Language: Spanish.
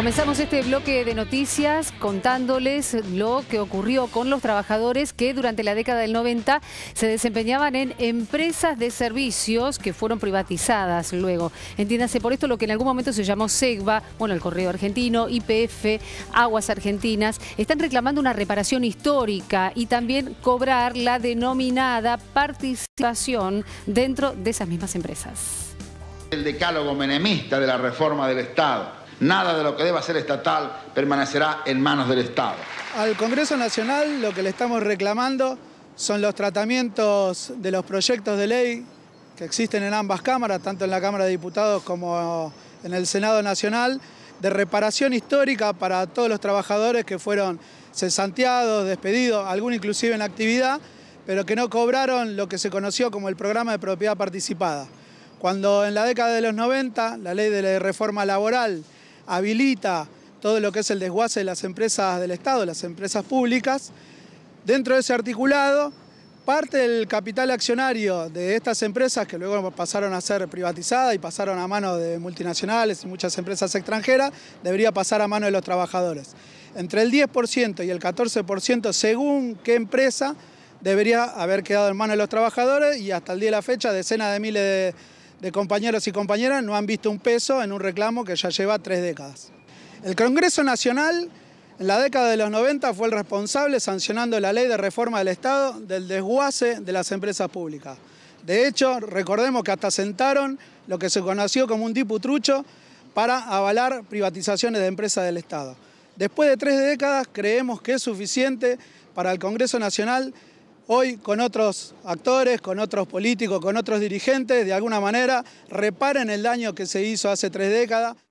Comenzamos este bloque de noticias contándoles lo que ocurrió con los trabajadores que durante la década del 90 se desempeñaban en empresas de servicios que fueron privatizadas luego. Entiéndase por esto lo que en algún momento se llamó SEGBA, bueno, el Correo Argentino, IPF, Aguas Argentinas. Están reclamando una reparación histórica y también cobrar la denominada participación dentro de esas mismas empresas. El decálogo menemista de la reforma del Estado Nada de lo que deba ser estatal permanecerá en manos del Estado. Al Congreso Nacional lo que le estamos reclamando son los tratamientos de los proyectos de ley que existen en ambas cámaras, tanto en la Cámara de Diputados como en el Senado Nacional, de reparación histórica para todos los trabajadores que fueron cesanteados, despedidos, algunos inclusive en actividad, pero que no cobraron lo que se conoció como el programa de propiedad participada. Cuando en la década de los 90 la ley de la reforma laboral habilita todo lo que es el desguace de las empresas del Estado, las empresas públicas. Dentro de ese articulado, parte del capital accionario de estas empresas, que luego pasaron a ser privatizadas y pasaron a manos de multinacionales y muchas empresas extranjeras, debería pasar a manos de los trabajadores. Entre el 10% y el 14%, según qué empresa, debería haber quedado en manos de los trabajadores y hasta el día de la fecha decenas de miles de de compañeros y compañeras no han visto un peso en un reclamo que ya lleva tres décadas. El Congreso Nacional en la década de los 90 fue el responsable sancionando la ley de reforma del Estado del desguace de las empresas públicas. De hecho, recordemos que hasta sentaron lo que se conoció como un diputrucho para avalar privatizaciones de empresas del Estado. Después de tres décadas creemos que es suficiente para el Congreso Nacional hoy con otros actores, con otros políticos, con otros dirigentes, de alguna manera reparen el daño que se hizo hace tres décadas.